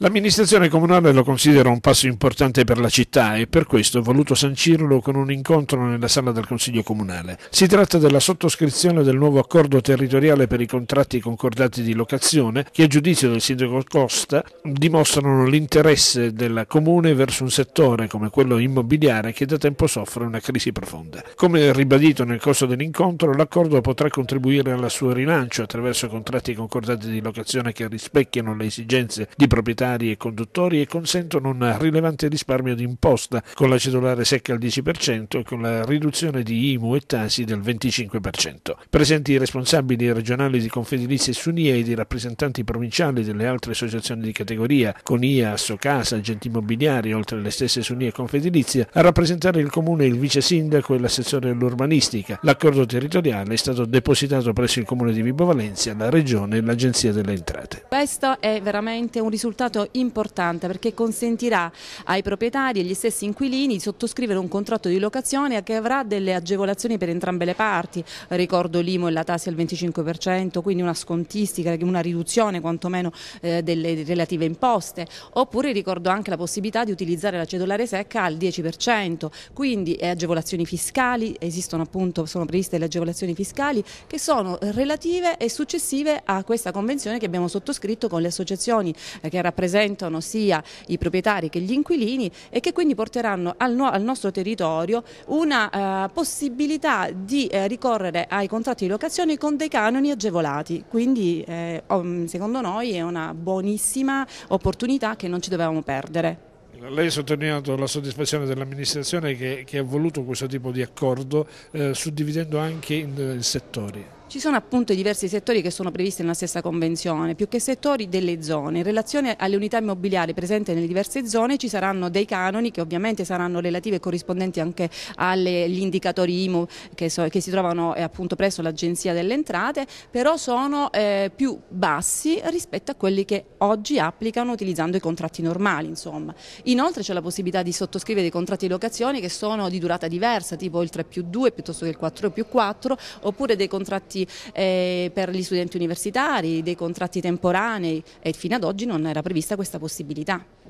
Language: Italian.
L'amministrazione comunale lo considera un passo importante per la città e per questo ha voluto sancirlo con un incontro nella sala del Consiglio Comunale. Si tratta della sottoscrizione del nuovo accordo territoriale per i contratti concordati di locazione che a giudizio del sindaco Costa dimostrano l'interesse del comune verso un settore come quello immobiliare che da tempo soffre una crisi profonda. Come ribadito nel corso dell'incontro, l'accordo potrà contribuire al suo rilancio attraverso contratti concordati di locazione che rispecchiano le esigenze di proprietà proprietari e conduttori e consentono un rilevante risparmio di imposta con la cedolare secca al 10% e con la riduzione di IMU e Tasi del 25%. Presenti i responsabili regionali di Confedilizia e Sunia ed i rappresentanti provinciali delle altre associazioni di categoria, Conia, Socasa, Agenti Immobiliari, oltre alle stesse Sunia e Confedilizia, a rappresentare il comune il vice sindaco e l'assessore all'urbanistica. L'accordo territoriale è stato depositato presso il comune di Vibo Valencia, la regione e l'Agenzia delle Entrate. Questo è veramente un risultato molto importante perché consentirà ai proprietari e agli stessi inquilini di sottoscrivere un contratto di locazione che avrà delle agevolazioni per entrambe le parti, ricordo l'IMO e la TASI al 25%, quindi una scontistica, una riduzione quantomeno eh, delle relative imposte, oppure ricordo anche la possibilità di utilizzare la cedolare secca al 10%, quindi eh, agevolazioni fiscali, esistono appunto, sono previste le agevolazioni fiscali che sono relative e successive a questa convenzione che abbiamo sottoscritto con le associazioni eh, che rappresentano rappresentano sia i proprietari che gli inquilini e che quindi porteranno al, no al nostro territorio una eh, possibilità di eh, ricorrere ai contratti di locazione con dei canoni agevolati. Quindi eh, secondo noi è una buonissima opportunità che non ci dovevamo perdere. Lei ha sottolineato la soddisfazione dell'amministrazione che, che, ha voluto questo tipo di accordo, eh, suddividendo anche in, in eh, settori. Ci sono appunto diversi settori che sono previsti nella stessa convenzione, più che settori delle zone. In relazione alle unità immobiliari presenti nelle diverse zone ci saranno dei canoni che ovviamente saranno relativi e corrispondenti anche agli indicatori IMU che, so, che si trovano eh, appunto presso l'Agenzia delle Entrate, però sono eh, più bassi rispetto a quelli che oggi applicano utilizzando i contratti normali. Insomma. Inoltre c'è la possibilità di sottoscrivere dei contratti di locazione che sono di durata diversa, tipo il 3 più 2 piuttosto che il 4 più 4, oppure dei contratti contratti eh, per gli studenti universitari, dei contratti temporanei e fino ad oggi non era prevista questa possibilità.